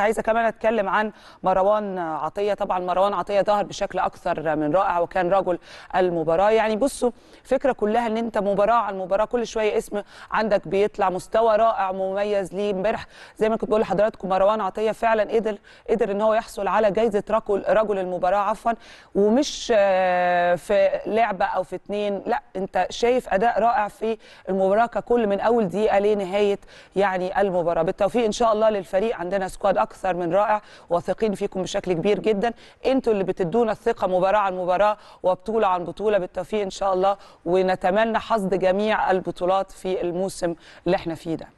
عايزه كمان اتكلم عن مروان عطيه طبعا مروان عطيه ظهر بشكل اكثر من رائع وكان رجل المباراه يعني بصوا فكره كلها ان انت مباراه على المباراه كل شويه اسم عندك بيطلع مستوى رائع مميز ليه امبارح زي ما كنت بقول لحضراتكم مروان عطيه فعلا قدر قدر ان هو يحصل على جائزه رجل رجل المباراه عفوا ومش آه، في لعبه او في اتنين لا انت شايف اداء رائع في المباراه ككل من اول دقيقه لنهايه يعني المباراه بالتوفيق ان شاء الله للفريق عندنا سكواد اكثر من رائع واثقين فيكم بشكل كبير جدا انتوا اللي بتدونا الثقه مباراه عن مباراه وبطوله عن بطوله بالتوفيق ان شاء الله ونتمنى حصد جميع البطولات في الموسم اللي احنا فيه ده